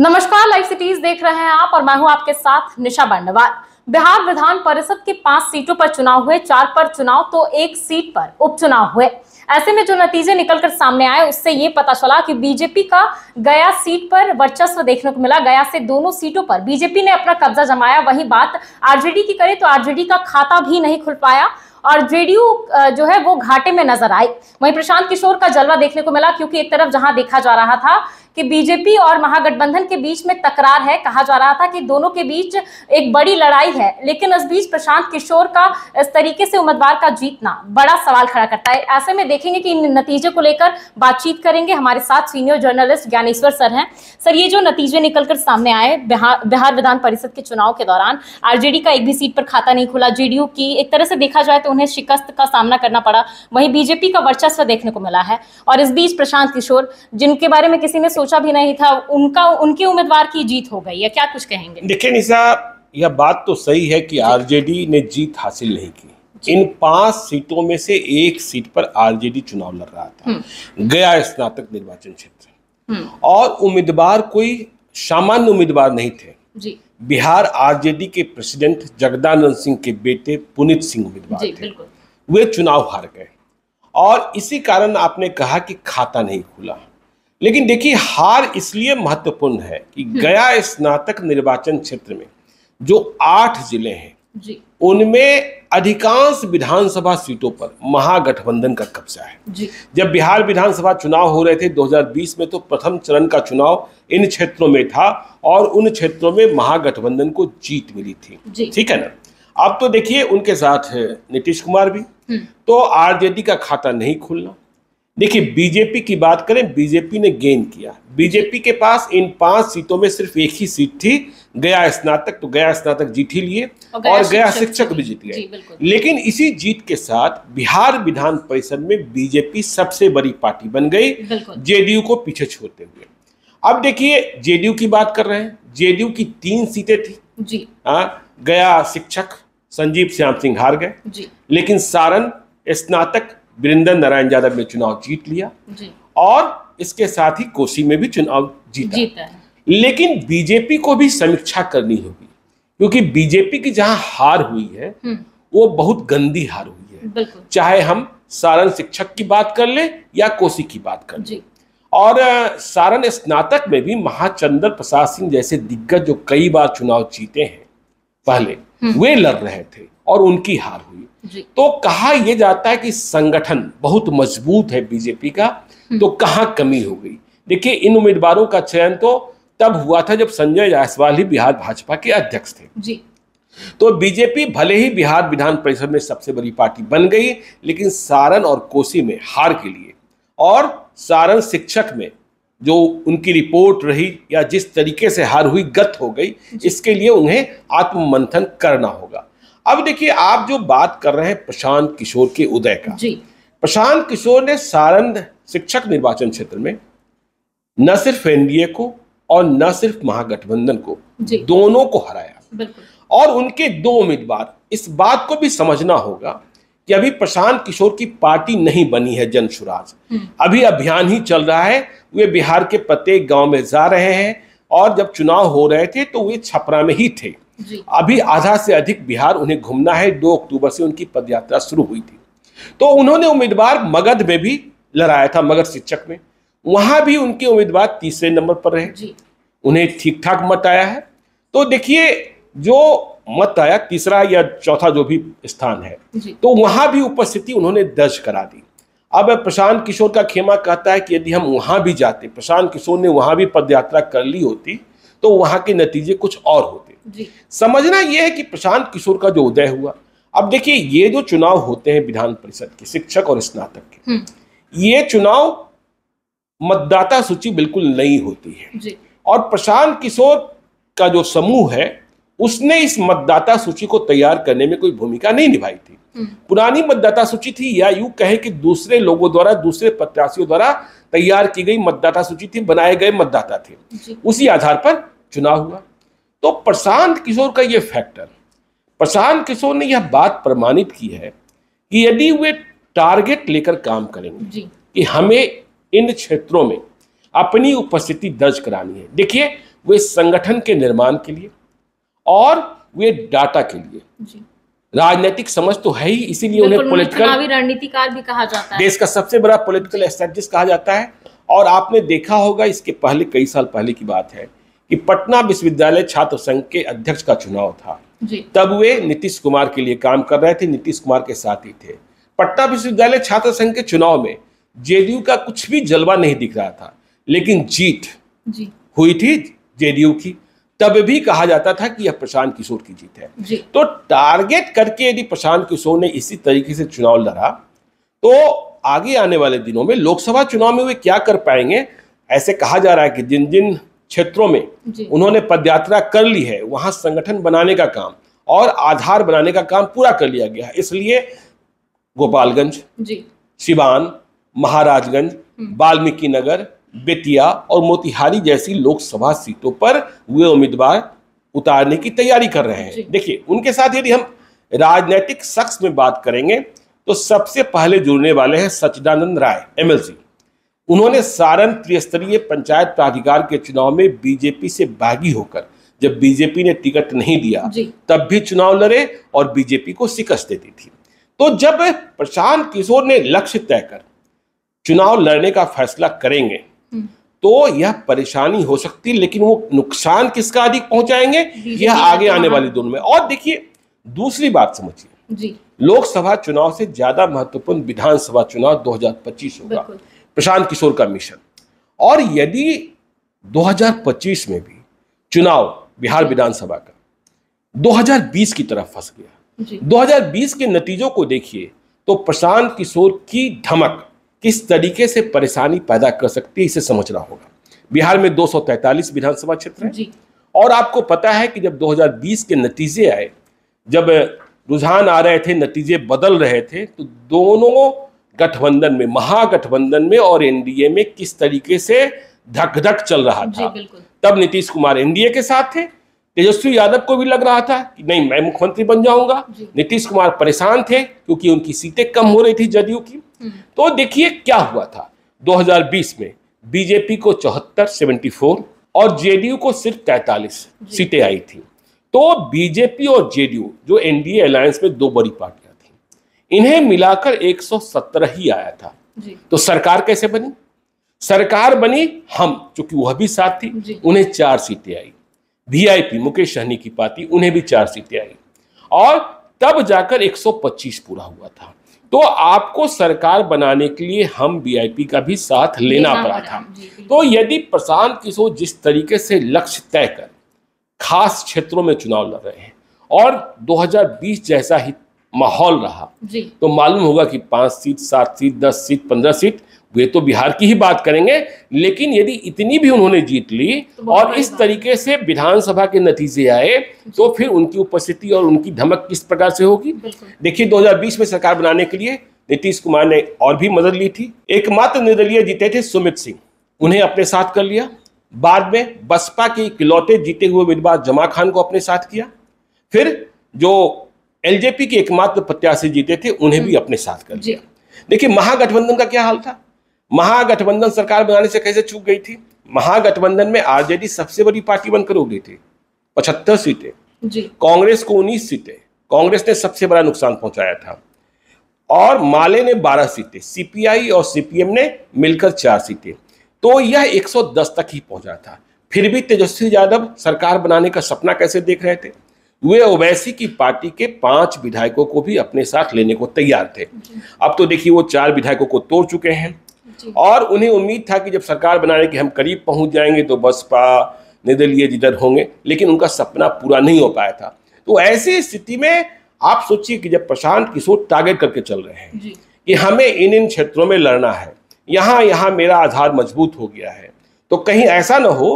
नमस्कार live cities देख रहे हैं आप और मैं हूं आपके साथ निशा बंडवाल बिहार विधान परिषद की पांच सीटों पर चुनाव हुए चार पर चुनाव तो एक सीट पर उपचुनाव हुए ऐसे में जो नतीजे निकलकर सामने आए उससे ये पता चला कि बीजेपी का गया सीट पर वर्चस्व देखने को मिला गया से दोनों सीटों पर बीजेपी ने अपना कब्जा जमाया वही बात आरजेडी की करे तो आरजेडी का खाता भी नहीं खुल पाया और जेडीयू जो है वो घाटे में नजर आई वहीं प्रशांत किशोर का जलवा देखने को मिला क्योंकि एक तरफ जहां देखा जा रहा था कि बीजेपी और महागठबंधन के बीच में तकरार है कहा जा रहा था कि दोनों के बीच एक बड़ी लड़ाई है लेकिन इस बीच प्रशांत किशोर का इस तरीके से उम्मीदवार का जीतना बड़ा सवाल खड़ा करता है ऐसे में देखेंगे कि इन नतीजे को लेकर बातचीत करेंगे हमारे साथ सीनियर जर्नलिस्ट ज्ञानेश्वर सर हैं सर ये जो नतीजे निकलकर सामने आए बिहार बिहार विधान परिषद के चुनाव के दौरान आरजेडी का एक भी सीट पर खाता नहीं खुला जेडीयू की एक तरह से देखा जाए तो उन्हें शिकस्त का सामना करना पड़ा वहीं बीजेपी का वर्चस्व देखने को मिला है और इस बीच प्रशांत किशोर जिनके बारे में किसी ने सोचा भी नहीं था उनका उनके उम्मीदवार की जीत हो गई है क्या कुछ कहेंगे देखिए निशा यह बात तो सही है कि आरजेडी ने जीत हासिल नहीं की इन पांच सीटों में से एक सीट पर आरजेडी चुनाव लड़ रहा था हम्म। गया स्नातक निर्वाचन क्षेत्र हम्म। और उम्मीदवार कोई सामान्य उम्मीदवार नहीं थे जी। बिहार आरजेडी के प्रेसिडेंट जगदानंद सिंह के बेटे पुनित सिंह उम्मीदवार थे वे चुनाव हार गए और इसी कारण आपने कहा कि खाता नहीं खुला लेकिन देखिए हार इसलिए महत्वपूर्ण है कि हम्म। गया स्नातक निर्वाचन क्षेत्र में जो आठ जिले हैं उनमें अधिकांश विधानसभा सीटों पर महागठबंधन का कब्जा है जब बिहार विधानसभा चुनाव हो रहे थे 2020 में तो प्रथम चरण का चुनाव इन क्षेत्रों में था और उन क्षेत्रों में महागठबंधन को जीत मिली थी ठीक है ना अब तो देखिए उनके साथ नीतीश कुमार भी हम्म। तो आरजेडी का खाता नहीं खुलना देखिए बीजेपी की बात करें बीजेपी ने गेन किया बीजेपी के पास इन पांच सीटों में सिर्फ एक ही सीट थी गया स्नातक तो गया स्नातक जीत ही लिए और गया, शिक्षक भी जीत गए लेकिन इसी जीत के साथ बिहार विधान परिषद में बीजेपी सबसे बड़ी पार्टी बन गई जेडीयू को पीछे छोड़ते हुए अब देखिए जेडीयू की बात कर रहे हैं जेडीयू की तीन सीटें थी हाँ, गया शिक्षक संजीव श्याम सिंह हार गए लेकिन सारण स्नातक वीरेंद्र नारायण यादव ने चुनाव जीत लिया जी। और इसके साथ ही कोसी में भी चुनाव जीता, जीता लेकिन बीजेपी को भी समीक्षा करनी होगी क्योंकि बीजेपी की जहां हार हुई है हम्म। वो बहुत गंदी हार हुई है चाहे हम सारण शिक्षक की बात कर ले या कोसी की बात कर ले और सारण स्नातक में भी महाचंद्र प्रसाद सिंह जैसे दिग्गज जो कई बार चुनाव जीते हैं पहले हम्म। वे लड़ रहे थे और उनकी हार हुई तो कहा यह जाता है कि संगठन बहुत मजबूत है बीजेपी का हम्म। तो कहां कमी हो गई देखिए इन उम्मीदवारों का चयन तो तब हुआ था जब संजय जायसवाल ही बिहार भाजपा के अध्यक्ष थे जी तो बीजेपी भले ही बिहार विधान परिषद में सबसे बड़ी पार्टी बन गई लेकिन सारण और कोसी में हार के लिए और सारण शिक्षक में जो उनकी रिपोर्ट रही या जिस तरीके से हार हुई गत हो गई इसके लिए उन्हें आत्ममंथन करना होगा अब देखिए आप जो बात कर रहे हैं प्रशांत किशोर के उदय का जी प्रशांत किशोर ने सारंद शिक्षक निर्वाचन क्षेत्र में न सिर्फ एनडीए को और न सिर्फ महागठबंधन को दोनों को हराया और उनके दो उम्मीदवार इस बात को भी समझना होगा कि अभी प्रशांत किशोर की पार्टी नहीं बनी है जन सुराज हम्म। अभी अभियान ही चल रहा है वे बिहार के प्रत्येक गांव में जा रहे हैं और जब चुनाव हो रहे थे तो वे छपरा में ही थे अभी आधा से अधिक बिहार उन्हें घूमना है दो अक्टूबर से उनकी पदयात्रा शुरू हुई थी तो उन्होंने उम्मीदवार मगध में भी लड़ाया था मगध शिक्षक में वहां भी उनके उम्मीदवार तीसरे नंबर पर रहे उन्हें ठीक ठाक मत आया है तो देखिए जो मत आया तीसरा या चौथा जो भी स्थान है तो वहां भी उपस्थिति उन्होंने दर्ज करा दी अब प्रशांत किशोर का खेमा कहता है कि यदि हम वहां भी जाते प्रशांत किशोर ने वहां भी पदयात्रा कर ली होती तो वहां के नतीजे कुछ और होते समझना यह है कि प्रशांत किशोर का जो उदय हुआ अब देखिए ये जो चुनाव होते हैं विधान परिषद के शिक्षक और स्नातक के हम्म। ये चुनाव मतदाता सूची बिल्कुल नई होती है और प्रशांत किशोर का जो समूह है उसने इस मतदाता सूची को तैयार करने में कोई भूमिका नहीं निभाई थी हम्म। पुरानी मतदाता सूची थी या यू कहें कि दूसरे लोगों द्वारा दूसरे प्रत्याशियों द्वारा तैयार की गई मतदाता सूची थी बनाए गए मतदाता थे उसी आधार पर चुनाव हुआ तो प्रशांत किशोर का ये फैक्टर प्रशांत किशोर ने यह बात प्रमाणित की है कि यदि वे टारगेट लेकर काम करेंगे कि हमें इन क्षेत्रों में अपनी उपस्थिति दर्ज करानी है देखिए वे संगठन के निर्माण के लिए और वे डाटा के लिए राजनीतिक समझ तो है ही इसीलिए उन्हें पॉलिटिकल रणनीतिकार भी कहा जाता है देश का सबसे बड़ा पॉलिटिकल स्ट्रेटजिस्ट कहा जाता है और आपने देखा होगा इसके पहले कई साल पहले की बात है कि पटना विश्वविद्यालय छात्र संघ के अध्यक्ष का चुनाव था जी। तब वे नीतीश कुमार के लिए काम कर रहे थे नीतीश कुमार के साथ ही थे पटना विश्वविद्यालय छात्र संघ के चुनाव में जेडीयू का कुछ भी जलवा नहीं दिख रहा था लेकिन जीत जी। हुई थी जेडीयू की तब भी कहा जाता था कि यह प्रशांत किशोर की जीत है जी। तो टारगेट करके यदि प्रशांत किशोर ने इसी तरीके से चुनाव लड़ा तो आगे आने वाले दिनों में लोकसभा चुनाव में वे क्या कर पाएंगे ऐसे कहा जा रहा है कि जिन जिन क्षेत्रों में उन्होंने पदयात्रा कर ली है वहां संगठन बनाने का काम और आधार बनाने का काम पूरा कर लिया गया है इसलिए गोपालगंज सिवान महाराजगंज हम्म। वाल्मीकि नगर बेतिया और मोतिहारी जैसी लोकसभा सीटों पर वे उम्मीदवार उतारने की तैयारी कर रहे हैं देखिए उनके साथ यदि हम राजनीतिक शख्स में बात करेंगे तो सबसे पहले जुड़ने वाले हैं सचिदानंद राय एमएलसी उन्होंने सारण त्रिस्तरीय पंचायत प्राधिकार के चुनाव में बीजेपी से बागी होकर जब बीजेपी ने टिकट नहीं दिया तब भी चुनाव लड़े और बीजेपी को शिकस्त देती थी तो जब प्रशांत किशोर ने लक्ष्य तय कर चुनाव लड़ने का फैसला करेंगे हम्म। तो यह परेशानी हो सकती लेकिन वो नुकसान किसका अधिक पहुंचाएंगे यह आगे तो आने वाले दिनों में और देखिए दूसरी बात समझिए लोकसभा चुनाव से ज्यादा महत्वपूर्ण विधानसभा चुनाव 2025 होगा प्रशांत किशोर का मिशन और यदि 2025 में भी चुनाव बिहार विधानसभा का 2020 की तरफ फंस गया 2020 के नतीजों को देखिए तो प्रशांत किशोर की धमक किस तरीके से परेशानी पैदा कर सकती है इसे समझना होगा बिहार में 243 विधानसभा क्षेत्र है और आपको पता है कि जब 2020 के नतीजे आए जब रुझान आ रहे थे नतीजे बदल रहे थे तो दोनों गठबंधन में महागठबंधन में और एनडीए में किस तरीके से धक धक चल रहा था तब नीतीश कुमार एनडीए के साथ थे तेजस्वी यादव को भी लग रहा था कि नहीं मैं मुख्यमंत्री बन जाऊंगा नीतीश कुमार परेशान थे क्योंकि उनकी सीटें कम हो रही थी जदयू की हम्म। तो देखिए क्या हुआ था 2020 में बीजेपी को चौहत्तर सेवेंटी और जेडीयू को सिर्फ तैतालीस सीटें आई थी तो बीजेपी और जेडीयू जो एनडीए अलायंस में दो बड़ी पार्टी इन्हें मिलाकर 117 ही आया था जी। तो सरकार कैसे बनी सरकार बनी हम चूंकि वह भी साथ थी उन्हें चार सीटें आई वीआईपी मुकेश सहनी की पार्टी उन्हें भी चार सीटें आई और तब जाकर 125 पूरा हुआ था तो आपको सरकार बनाने के लिए हम वीआईपी का भी साथ लेना पड़ा था तो यदि प्रशांत किशोर जिस तरीके से लक्ष्य तय कर खास क्षेत्रों में चुनाव लड़ रहे हैं और 2020 जैसा ही माहौल रहा तो मालूम होगा कि पांच सीट सात सीट दस सीट पंद्रह सीट वे तो बिहार की ही बात करेंगे लेकिन यदि इतनी भी उन्होंने जीत ली तो और इस तरीके से विधानसभा के नतीजे आए तो फिर उनकी उपस्थिति और उनकी धमक किस प्रकार से होगी देखिए 2020 में सरकार बनाने के लिए नीतीश कुमार ने और भी मदद ली थी एकमात्र निर्दलीय जीते थे सुमित सिंह उन्हें अपने साथ कर लिया बाद में बसपा के इकलौते जीते हुए उम्मीदवार जमा खान को अपने साथ किया फिर जो एलजेपी के एकमात्र प्रत्याशी जीते थे उन्हें भी हम्म। अपने साथ कर लिया देखिए महागठबंधन का क्या हाल था महागठबंधन सरकार बनाने से कैसे चूक गई थी महागठबंधन में आरजेडी सबसे बड़ी पार्टी बनकर हो गई थी पचहत्तर सीटें कांग्रेस को उन्नीस सीटें कांग्रेस ने सबसे बड़ा नुकसान पहुंचाया था और माले ने 12 सीटें सीपीआई और सीपीएम ने मिलकर चार सीटें तो यह 110 तक ही पहुंचा था फिर भी तेजस्वी यादव सरकार बनाने का सपना कैसे देख रहे थे वे ओवैसी की पार्टी के पांच विधायकों को भी अपने साथ लेने को तैयार थे अब तो देखिए वो चार विधायकों को तोड़ चुके हैं और उन्हें उम्मीद था कि जब सरकार बनाने के हम करीब पहुंच जाएंगे तो बसपा निर्दलीय जिधर होंगे लेकिन उनका सपना पूरा नहीं हो पाया था तो ऐसी स्थिति में आप सोचिए कि जब प्रशांत किशोर टारगेट करके चल रहे हैं कि हमें इन इन क्षेत्रों में लड़ना है यहाँ यहाँ मेरा आधार मजबूत हो गया है तो कहीं ऐसा ना हो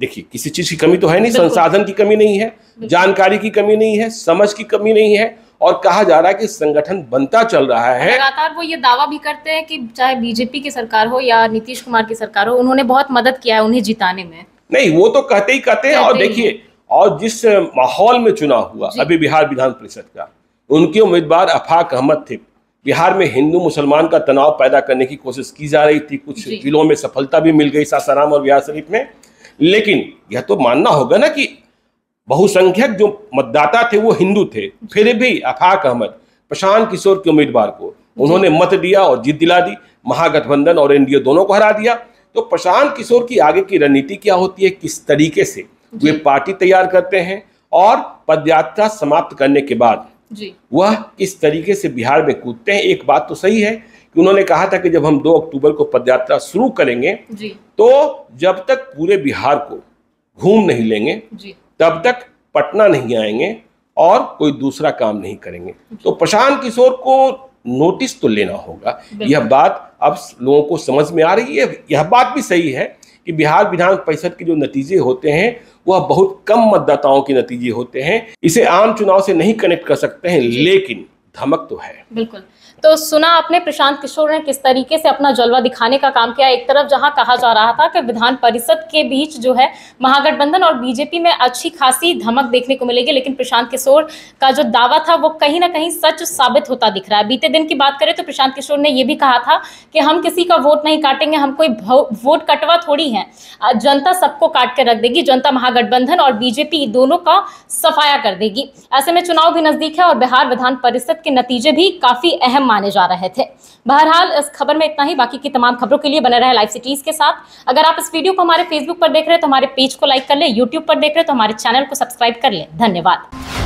देखिए किसी चीज़ की कमी तो है नहीं संसाधन की कमी नहीं है जानकारी की कमी नहीं है समझ की कमी नहीं है और कहा जा रहा है कि संगठन बनता चल रहा है लगातार वो ये दावा भी करते हैं कि चाहे बीजेपी की सरकार हो या नीतीश कुमार की सरकार हो उन्होंने बहुत मदद किया है उन्हें जिताने में नहीं वो तो कहते ही कहते हैं और देखिए और जिस माहौल में चुनाव हुआ अभी बिहार विधान परिषद का उनके उम्मीदवार अफाक अहमद थे बिहार में हिंदू मुसलमान का तनाव पैदा करने की कोशिश की जा रही थी कुछ जिलों में सफलता भी मिल गई सासाराम और बिहार शरीफ में लेकिन यह तो मानना होगा ना कि बहुसंख्यक जो मतदाता थे वो हिंदू थे फिर भी अफाक अहमद प्रशांत किशोर के उम्मीदवार को उन्होंने मत दिया और जीत दिला दी महागठबंधन और एनडीए दोनों को हरा दिया तो प्रशांत किशोर की आगे की रणनीति क्या होती है किस तरीके से वे पार्टी तैयार करते हैं और पदयात्रा समाप्त करने के बाद वह किस तरीके से बिहार में कूदते हैं एक बात तो सही है कि उन्होंने कहा था कि जब हम 2 अक्टूबर को पदयात्रा शुरू करेंगे तो जब तक पूरे बिहार को घूम नहीं लेंगे तब तक पटना नहीं आएंगे और कोई दूसरा काम नहीं करेंगे तो प्रशांत किशोर को नोटिस तो लेना होगा यह बात अब लोगों को समझ में आ रही है यह बात भी सही है कि बिहार विधान परिषद के जो नतीजे होते हैं वह बहुत कम मतदाताओं के नतीजे होते हैं इसे आम चुनाव से नहीं कनेक्ट कर सकते हैं लेकिन धमक तो है बिल्कुल तो सुना आपने प्रशांत किशोर ने किस तरीके से अपना जलवा दिखाने का काम किया एक तरफ जहां कहा जा रहा था कि विधान परिषद के बीच जो है महागठबंधन और बीजेपी में अच्छी खासी धमक देखने को मिलेगी लेकिन प्रशांत किशोर का जो दावा था वो कहीं ना कहीं सच साबित होता दिख रहा है बीते दिन की बात करें तो प्रशांत किशोर ने यह भी कहा था कि हम किसी का वोट नहीं काटेंगे हम कोई वोट कटवा थोड़ी है जनता सबको काट के रख देगी जनता महागठबंधन और बीजेपी दोनों का सफाया कर देगी ऐसे में चुनाव भी नजदीक है और बिहार विधान परिषद के नतीजे भी काफी अहम माने जा रहे थे बहरहाल इस खबर में इतना ही बाकी की तमाम खबरों के लिए बने रहे लाइव सिटीज के साथ अगर आप इस वीडियो को हमारे फेसबुक पर देख रहे हैं तो हमारे पेज को लाइक कर ले यूट्यूब पर देख रहे हैं तो हमारे चैनल को सब्सक्राइब कर ले धन्यवाद